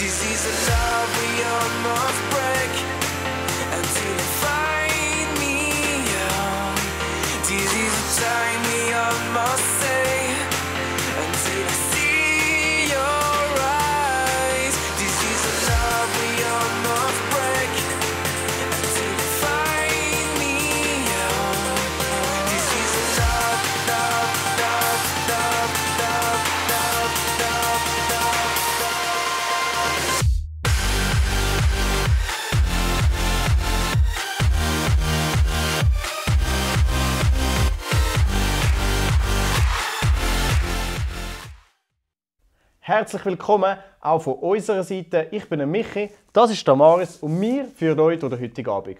Disease of love we almost break Until you find me young Disease of time Herzlich willkommen auch von unserer Seite. Ich bin Michi, das ist Damaris und wir führen euch durch den heutigen Abend.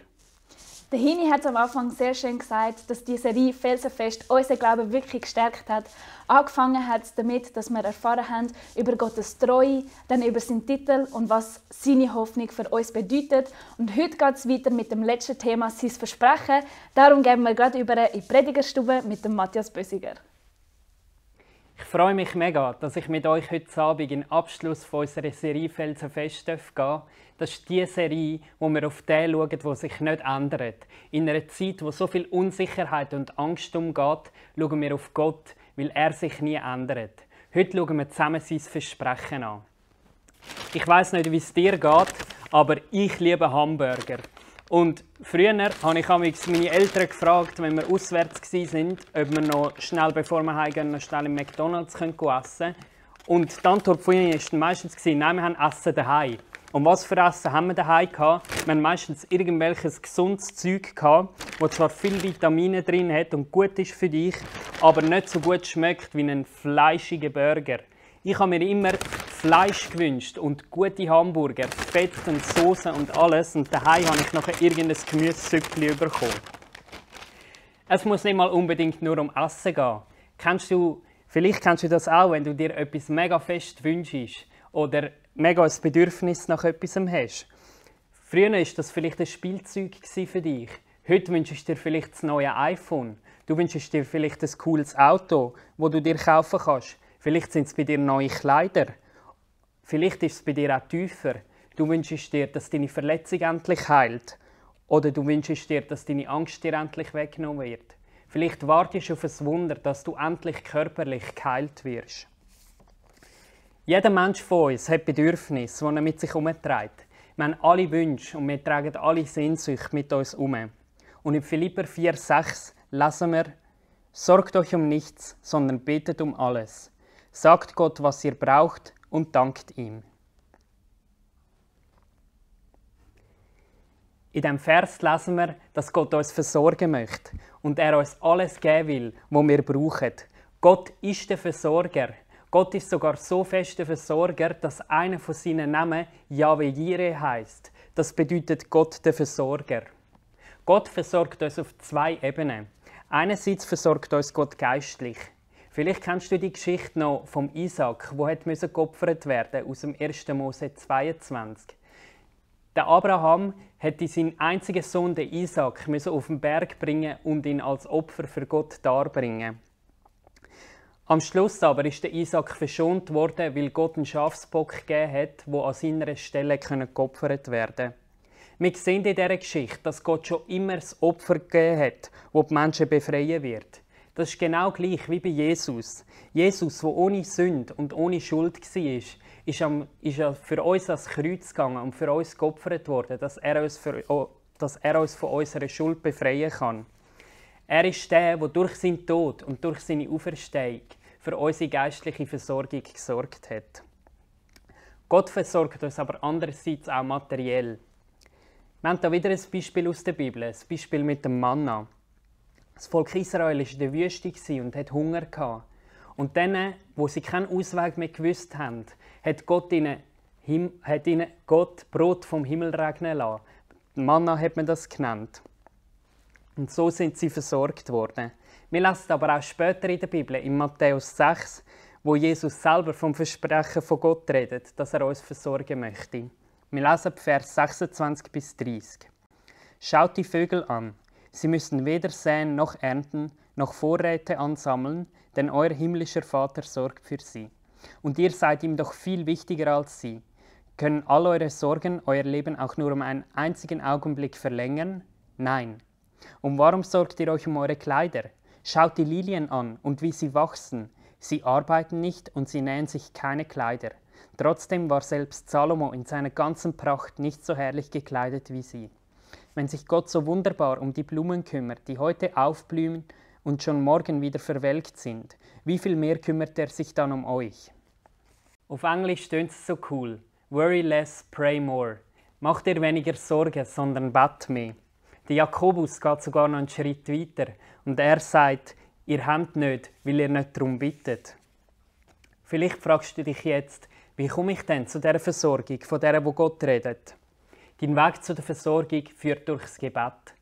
Der Hini hat am Anfang sehr schön gesagt, dass die Serie Felsenfest unseren Glauben wirklich gestärkt hat. Angefangen hat es damit, dass wir erfahren haben über Gottes Treue, dann über seinen Titel und was seine Hoffnung für uns bedeutet. Und heute geht es weiter mit dem letzten Thema, sein Versprechen. Darum gehen wir gerade über in die Predigerstube mit Matthias Bösiger. Ich freue mich mega, dass ich mit euch heute Abend in Abschluss von unserer Serie Felsenfest gehen darf. Das ist die Serie, wo wir auf den schauen, der sich nicht ändert. In einer Zeit, wo so viel Unsicherheit und Angst umgeht, schauen wir auf Gott, weil er sich nie ändert. Heute schauen wir zusammen sein Versprechen an. Ich weiß nicht, wie es dir geht, aber ich liebe Hamburger. Und früher habe ich meine Eltern gefragt, wenn wir auswärts waren, ob wir noch schnell, bevor wir heimgehen, noch schnell im McDonalds essen können. Und die Antwort von ihnen war meistens, nein, wir haben Essen daheim. Und was für Essen haben wir daheim gehabt? Wir haben meistens irgendwelches gesundes Zeug das zwar viele Vitamine drin hat und gut ist für dich, aber nicht so gut schmeckt wie ein fleischiger Burger. Ich habe mir immer Fleisch gewünscht und gute Hamburger, Fett und Soße und alles und daheim habe ich nachher irgendein Gemüsesüppli bekommen. Es muss nicht mal unbedingt nur um Essen gehen. Kennst du, vielleicht kennst du das auch, wenn du dir etwas mega fest wünschst oder mega ein Bedürfnis nach etwas hast. Früher war das vielleicht ein Spielzeug für dich. Heute wünschst du dir vielleicht das neue iPhone. Du wünschst dir vielleicht ein cooles Auto, wo du dir kaufen kannst. Vielleicht sind es bei dir neue Kleider Vielleicht ist es bei dir auch tiefer. Du wünschst dir, dass deine Verletzung endlich heilt. Oder du wünschst dir, dass deine Angst dir endlich weggenommen wird. Vielleicht wartest du auf ein Wunder, dass du endlich körperlich geheilt wirst. Jeder Mensch von uns hat Bedürfnisse, die er mit sich herumträgt. Wir haben alle Wünsche und wir tragen alle Sehnsüchte mit uns um. Und in Philipper 4,6 lesen wir, Sorgt euch um nichts, sondern betet um alles. Sagt Gott, was ihr braucht, und dankt ihm. In diesem Vers lesen wir, dass Gott uns versorgen möchte und er uns alles geben will, was wir brauchen. Gott ist der Versorger. Gott ist sogar so fest der Versorger, dass einer von seinen Namen Yahweh Jireh heisst. Das bedeutet Gott der Versorger. Gott versorgt uns auf zwei Ebenen. Einerseits versorgt uns Gott geistlich. Vielleicht kennst du die Geschichte noch vom Isaac, wo hat geopfert werden aus dem 1. Mose 22. Der Abraham hätte seinen einzigen Sohn, den Isaac, auf den Berg bringen und ihn als Opfer für Gott darbringen. Am Schluss aber ist der Isaac verschont worden, weil Gott einen Schafsbock gegeben hat, wo an seiner Stelle geopfert werden konnte. Wir sehen in dieser Geschichte, dass Gott schon immer das Opfer gegeben hat, wo die Menschen befreien wird. Das ist genau gleich wie bei Jesus. Jesus, der ohne Sünde und ohne Schuld war, ist, am, ist für uns ans Kreuz gegangen und für uns geopfert worden, dass er uns, für, dass er uns von unserer Schuld befreien kann. Er ist der, der durch seinen Tod und durch seine Auferstehung für unsere geistliche Versorgung gesorgt hat. Gott versorgt uns aber andererseits auch materiell. Wir haben hier wieder ein Beispiel aus der Bibel, das Beispiel mit dem Manna. Das Volk Israel war in der Wüste und hat Hunger. Und denen, wo sie keinen Ausweg mehr gewusst haben, hat Gott ihnen, Him hat ihnen Gott Brot vom Himmel regnen lassen. Manna hat man das genannt. Und so sind sie versorgt worden. Wir lesen aber auch später in der Bibel, in Matthäus 6, wo Jesus selber vom Versprechen von Gott redet, dass er uns versorgen möchte. Wir lesen Vers 26 bis 30. Schaut die Vögel an. Sie müssen weder säen noch ernten, noch Vorräte ansammeln, denn euer himmlischer Vater sorgt für sie. Und ihr seid ihm doch viel wichtiger als sie. Können all eure Sorgen euer Leben auch nur um einen einzigen Augenblick verlängern? Nein. Und warum sorgt ihr euch um eure Kleider? Schaut die Lilien an und wie sie wachsen. Sie arbeiten nicht und sie nähen sich keine Kleider. Trotzdem war selbst Salomo in seiner ganzen Pracht nicht so herrlich gekleidet wie sie wenn sich Gott so wunderbar um die Blumen kümmert, die heute aufblühen und schon morgen wieder verwelkt sind, wie viel mehr kümmert er sich dann um euch? Auf Englisch stöhnt es so cool. Worry less, pray more. Macht ihr weniger Sorgen, sondern bett mehr. Der Jakobus geht sogar noch einen Schritt weiter und er sagt, ihr habt nicht, weil ihr nicht darum bittet. Vielleicht fragst du dich jetzt, wie komme ich denn zu der Versorgung, von der wo Gott redet? Dein Weg zu der Versorgung führt durchs Gebet.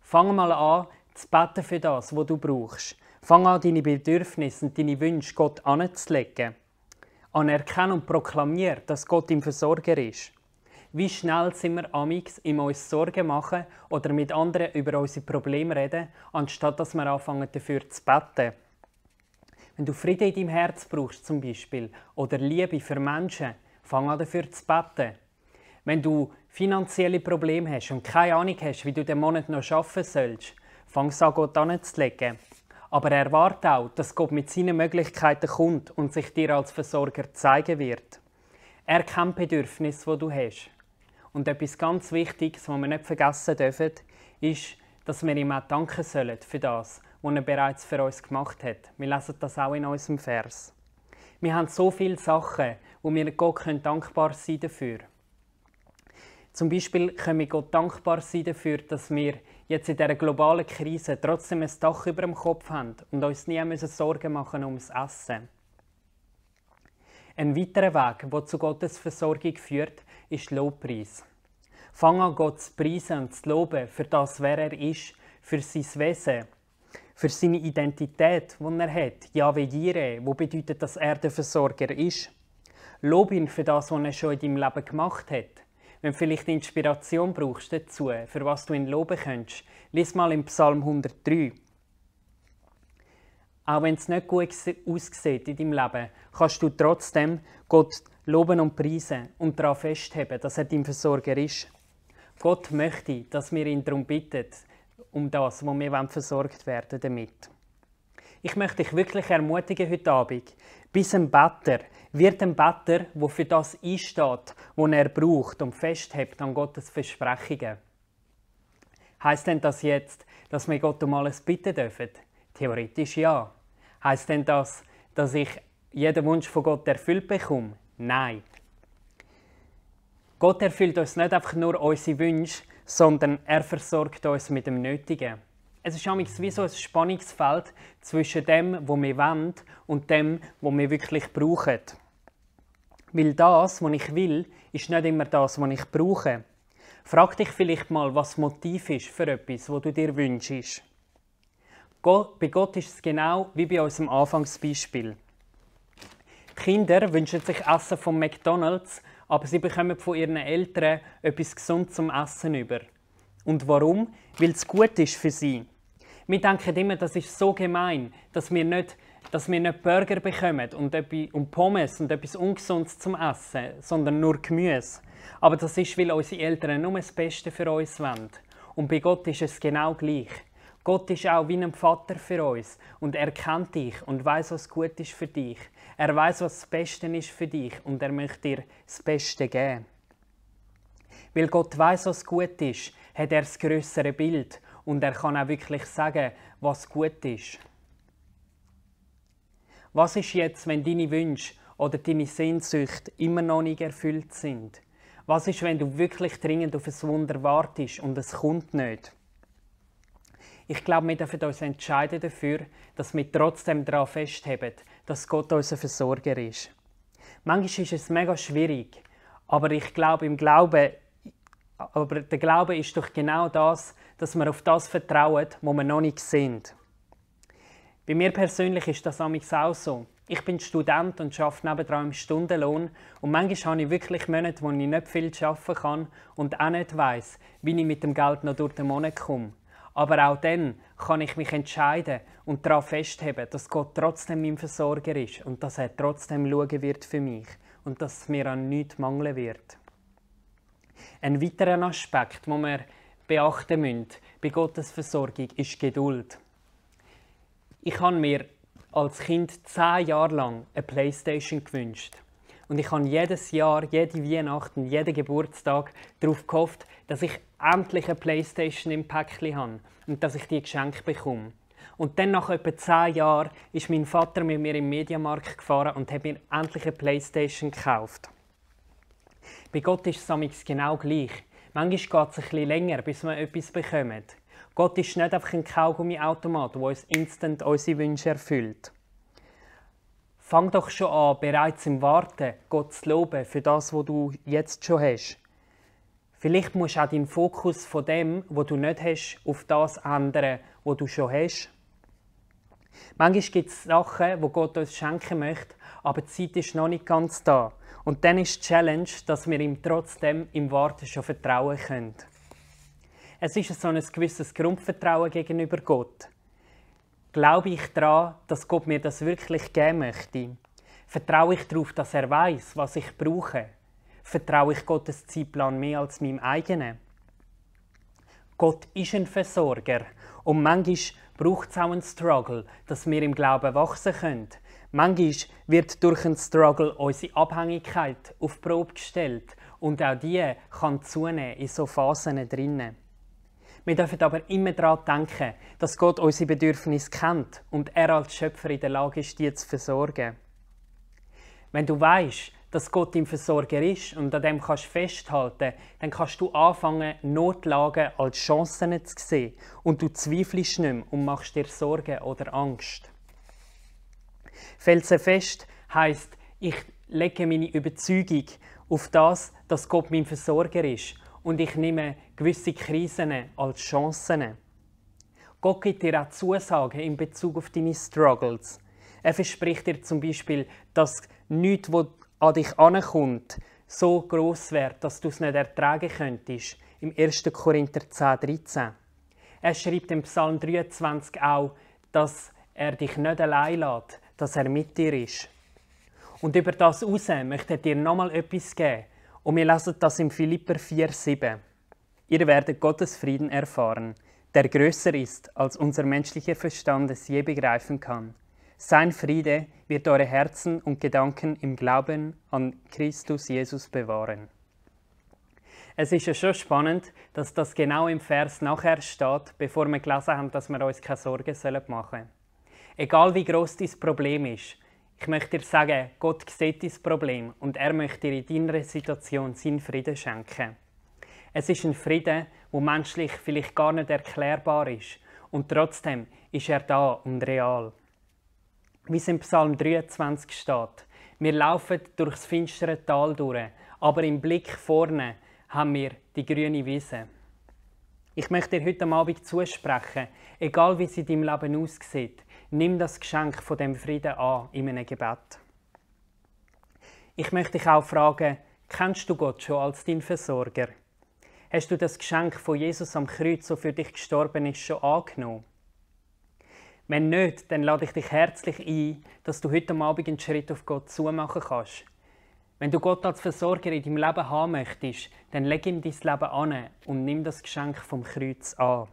Fang mal an, zu beten für das, was du brauchst. Fang an, deine Bedürfnisse und deine Wünsche Gott anzulegen. Anerkenne und proklamier, dass Gott im Versorger ist. Wie schnell sind wir amix im uns Sorgen machen oder mit anderen über unsere Probleme reden, anstatt dass wir anfangen dafür zu beten. Wenn du Frieden in deinem Herz brauchst zum Beispiel oder Liebe für Menschen, fang an dafür zu beten. Wenn du finanzielle Probleme hast und keine Ahnung hast, wie du den Monat noch arbeiten sollst, fang an, Gott anzulegen. Aber erwarte auch, dass Gott mit seinen Möglichkeiten kommt und sich dir als Versorger zeigen wird. Er kennt Bedürfnisse, die du hast. Und etwas ganz Wichtiges, was wir nicht vergessen dürfen, ist, dass wir ihm auch danken sollen für das, was er bereits für uns gemacht hat. Wir lesen das auch in unserem Vers. Wir haben so viele Sachen, wo wir Gott dankbar sein dafür. Können. Zum Beispiel können wir Gott dankbar sein dafür, dass wir jetzt in dieser globalen Krise trotzdem ein Dach über dem Kopf haben und uns nie müssen Sorgen machen ums Essen. Ein weiterer Weg, der zu Gottes Versorgung führt, ist Lobpreis. Fang an, Gott zu preisen und zu loben für das, wer er ist, für sein Wesen, für seine Identität, die er hat, Yahweh Jireh, wo bedeutet, dass er der Versorger ist. Lob ihn für das, was er schon in deinem Leben gemacht hat wenn du vielleicht Inspiration brauchst dazu, für was du ihn loben könntest, lies mal im Psalm 103. Auch wenn es nicht gut aussieht in deinem Leben, kannst du trotzdem Gott loben und preisen und daran festheben, dass er dein Versorger ist. Gott möchte, dass wir ihn darum bitten, um das, wo wir damit versorgt werden damit. Ich möchte dich wirklich ermutigen heute Abend, bis ein Better, wird ein Better, der für das einsteht, was er braucht und festhebt an Gottes Versprechungen. Heißt denn das jetzt, dass wir Gott um alles bitten dürfen? Theoretisch ja. Heißt denn das, dass ich jeden Wunsch von Gott erfüllt bekomme? Nein. Gott erfüllt uns nicht einfach nur unsere Wünsche, sondern er versorgt uns mit dem Nötigen. Es ist amigs wie so ein Spannungsfeld zwischen dem, was wir wollen und dem, was wir wirklich brauchen weil das, was ich will, ist nicht immer das, was ich brauche. Frag dich vielleicht mal, was das Motiv ist für etwas, was du dir wünschst. Bei Gott ist es genau wie bei unserem Anfangsbeispiel. Die Kinder wünschen sich Essen von McDonald's, aber sie bekommen von ihren Eltern etwas gesund zum Essen über. Und warum? Weil es gut ist für sie. Wir denken immer, das ist so gemein, dass wir nicht dass wir nicht Burger bekommen und, etwas, und Pommes und etwas Ungesundes zum Essen, sondern nur Gemüse. Aber das ist, weil unsere Eltern nur das Beste für uns wollen. Und bei Gott ist es genau gleich. Gott ist auch wie ein Vater für uns und er kennt dich und weiß, was gut ist für dich. Er weiß, was das Beste ist für dich und er möchte dir das Beste geben. Weil Gott weiß, was gut ist, hat er das größere Bild und er kann auch wirklich sagen, was gut ist. Was ist jetzt, wenn deine Wünsche oder deine Sehnsüchte immer noch nicht erfüllt sind? Was ist, wenn du wirklich dringend auf ein Wunder wartest und es kommt nicht? Ich glaube, wir dürfen uns entscheiden dafür, dass wir trotzdem daran festheben, dass Gott unser Versorger ist. Manchmal ist es mega schwierig, aber ich glaube, im Glauben, aber der Glaube ist doch genau das, dass wir auf das vertrauen, wo wir noch nicht sind. Bei mir persönlich ist das auch so. Ich bin Student und arbeite nebenan im Stundenlohn und manchmal habe ich wirklich Monate, wo ich nicht viel arbeiten kann und auch nicht weiss, wie ich mit dem Geld noch durch den Monat komme. Aber auch dann kann ich mich entscheiden und daran festheben, dass Gott trotzdem mein Versorger ist und dass er trotzdem schauen wird für mich und dass es mir an nichts mangeln wird. Ein weiterer Aspekt, den wir beachten müssen bei Gottes Versorgung, ist Geduld. Ich habe mir als Kind zehn Jahre lang eine Playstation gewünscht. Und ich habe jedes Jahr, jede Weihnachten, jeden Geburtstag darauf gehofft, dass ich endlich eine Playstation im Päckchen habe und dass ich die geschenkt bekomme. Und dann nach etwa zehn Jahren ist mein Vater mit mir im Mediamarkt gefahren und hat mir endlich eine Playstation gekauft. Bei Gott ist es genau gleich. Manchmal geht es ein bisschen länger, bis man etwas bekommt. Gott ist nicht einfach ein Kaugummi-Automat, der uns instant unsere Wünsche erfüllt. Fang doch schon an, bereits im Warten Gott zu loben für das, was du jetzt schon hast. Vielleicht musst du auch deinen Fokus von dem, was du nicht hast, auf das ändern, was du schon hast. Manchmal gibt es Sachen, die Gott uns schenken möchte, aber die Zeit ist noch nicht ganz da. Und dann ist die Challenge, dass wir ihm trotzdem im Warten schon vertrauen können. Es ist so ein gewisses Grundvertrauen gegenüber Gott. Glaube ich daran, dass Gott mir das wirklich geben möchte? Vertraue ich darauf, dass er weiß, was ich brauche? Vertraue ich Gottes Zeitplan mehr als meinem eigenen? Gott ist ein Versorger und manchmal braucht es auch einen Struggle, dass wir im Glauben wachsen können. Manchmal wird durch einen Struggle unsere Abhängigkeit auf Probe gestellt und auch die kann zunehmen in so Phasen drinnen. Wir dürfen aber immer daran denken, dass Gott unsere Bedürfnisse kennt und er als Schöpfer in der Lage ist, die zu versorgen. Wenn du weißt, dass Gott dein Versorger ist und an dem kannst du festhalten, dann kannst du anfangen, Notlagen als Chancen zu sehen und du zweifelst nicht mehr und machst dir Sorgen oder Angst. Felsenfest heißt, ich lege meine Überzeugung auf das, dass Gott mein Versorger ist und ich nehme gewisse Krisen als Chancen. Gott gibt dir auch Zusagen in Bezug auf deine Struggles. Er verspricht dir zum Beispiel, dass nichts, was an dich ankommt, so gross wird, dass du es nicht ertragen könntest. Im 1. Korinther 10, 13. Er schreibt im Psalm 23 auch, dass er dich nicht allein lässt, dass er mit dir ist. Und über das raus möchte er dir nochmal etwas geben. Und wir lesen das im Philipper 4, 7. Ihr werdet Gottes Frieden erfahren, der größer ist, als unser menschlicher Verstand es je begreifen kann. Sein Friede wird eure Herzen und Gedanken im Glauben an Christus Jesus bewahren. Es ist ja schon spannend, dass das genau im Vers nachher steht, bevor wir gelesen haben, dass wir uns keine Sorgen machen sollen. Egal wie groß dein Problem ist, ich möchte dir sagen, Gott sieht dein Problem und er möchte dir in deiner Situation seinen Frieden schenken. Es ist ein Frieden, wo menschlich vielleicht gar nicht erklärbar ist. Und trotzdem ist er da und real. Wie es im Psalm 23 steht. Wir laufen durchs finstere Tal durch, aber im Blick vorne haben wir die grüne Wiese. Ich möchte dir heute Abend zusprechen, egal wie es in deinem Leben aussieht, nimm das Geschenk von dem Frieden an in einem Gebet. Ich möchte dich auch fragen, kennst du Gott schon als dein Versorger? Hast du das Geschenk von Jesus am Kreuz, so für dich gestorben ist, schon angenommen? Wenn nicht, dann lade ich dich herzlich ein, dass du heute Abend einen Schritt auf Gott zumachen kannst. Wenn du Gott als Versorger in deinem Leben haben möchtest, dann leg ihm dein Leben an und nimm das Geschenk vom Kreuz an.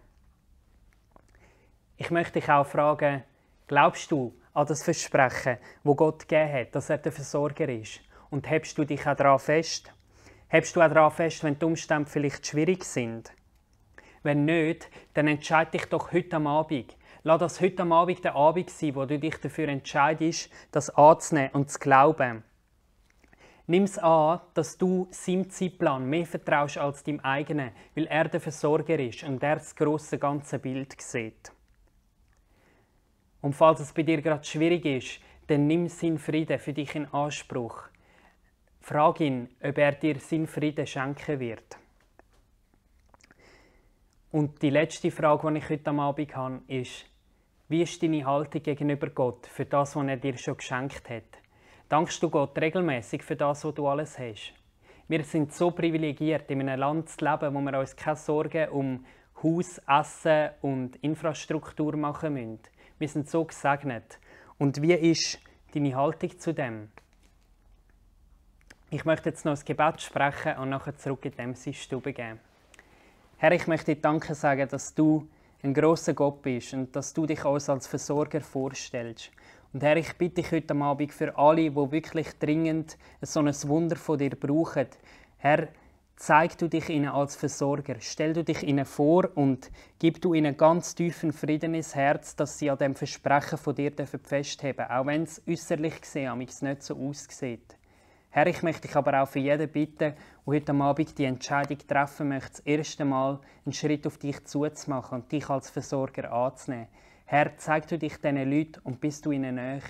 Ich möchte dich auch fragen, glaubst du an das Versprechen, wo Gott gegeben hat, dass er der Versorger ist? Und hebst du dich auch daran fest? Hebst du auch daran fest, wenn die Umstände vielleicht schwierig sind? Wenn nicht, dann entscheide dich doch heute am Abend. Lass das heute am Abend der Abend sein, wo du dich dafür entscheidest, das anzunehmen und zu glauben. Nimm es an, dass du seinem Zeitplan mehr vertraust als deinem eigenen, weil er der Versorger ist und er das große ganze Bild sieht. Und falls es bei dir gerade schwierig ist, dann nimm seinen Frieden für dich in Anspruch. Frag ihn, ob er dir seinen Frieden schenken wird. Und die letzte Frage, die ich heute am Abend habe, ist, wie ist deine Haltung gegenüber Gott für das, was er dir schon geschenkt hat? Dankst du Gott regelmäßig für das, was du alles hast? Wir sind so privilegiert, in einem Land zu leben, wo wir uns keine Sorgen um Haus, Essen und Infrastruktur machen müssen. Wir sind so gesegnet. Und wie ist deine Haltung zu dem? Ich möchte jetzt noch das Gebet sprechen und nachher zurück in die MC-Stube gehen. Herr, ich möchte dir Danke sagen, dass du ein großer Gott bist und dass du dich uns als Versorger vorstellst. Und Herr, ich bitte dich heute Abend für alle, die wirklich dringend so ein Wunder von dir brauchen. Herr, zeig du dich ihnen als Versorger, stell du dich ihnen vor und gib du ihnen ganz tiefen Frieden ins Herz, dass sie an dem Versprechen von dir festheben dürfen, auch wenn es äußerlich gesehen nicht so aussieht. Herr, ich möchte dich aber auch für jeden bitten, der heute Abend die Entscheidung treffen möchte, das erste Mal einen Schritt auf dich zuzumachen und dich als Versorger anzunehmen. Herr, zeig du dich diesen Leuten und bist du ihnen nach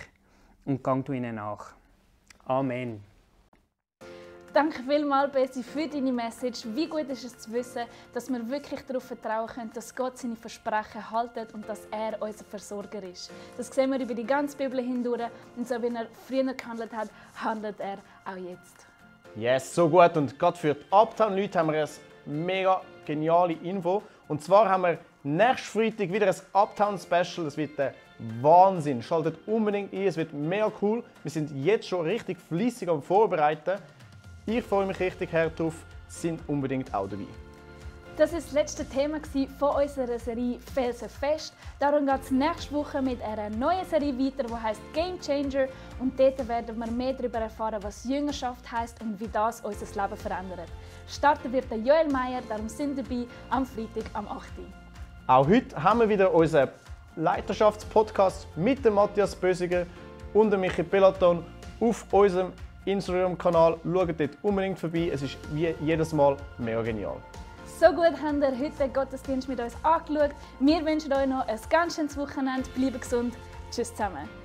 und gang du ihnen nach. Amen. Danke vielmals, Besi, für deine Message. Wie gut ist es zu wissen, dass wir wirklich darauf vertrauen können, dass Gott seine Versprechen haltet und dass er unser Versorger ist. Das sehen wir über die ganze Bibel hindurch und so wie er früher gehandelt hat, handelt er auch jetzt. Yes, so gut. Und gerade für die Uptown-Leute haben wir eine mega geniale Info. Und zwar haben wir nächsten Freitag wieder ein Uptown-Special. Das wird der Wahnsinn. Schaltet unbedingt ein, es wird mega cool. Wir sind jetzt schon richtig flüssig am Vorbereiten. Ich freue mich richtig her drauf. Sind unbedingt auch dabei. Das war das letzte Thema von unserer Serie Felsenfest. Darum geht es nächste Woche mit einer neuen Serie weiter, die heißt Game Changer. Und dort werden wir mehr darüber erfahren, was Jüngerschaft heißt und wie das unser Leben verändert. Starten wird der Joel Meyer, darum sind dabei am Freitag am 8. Auch heute haben wir wieder unseren Leiterschaftspodcast mit dem Matthias Bösiger und dem Michi Peloton auf unserem Instagram-Kanal. Schaut dort unbedingt vorbei, es ist wie jedes Mal mega genial so gut haben wir heute den Gottesdienst mit uns angeschaut. Wir wünschen euch noch ein ganz schönes Wochenende. Bleibt gesund. Tschüss zusammen.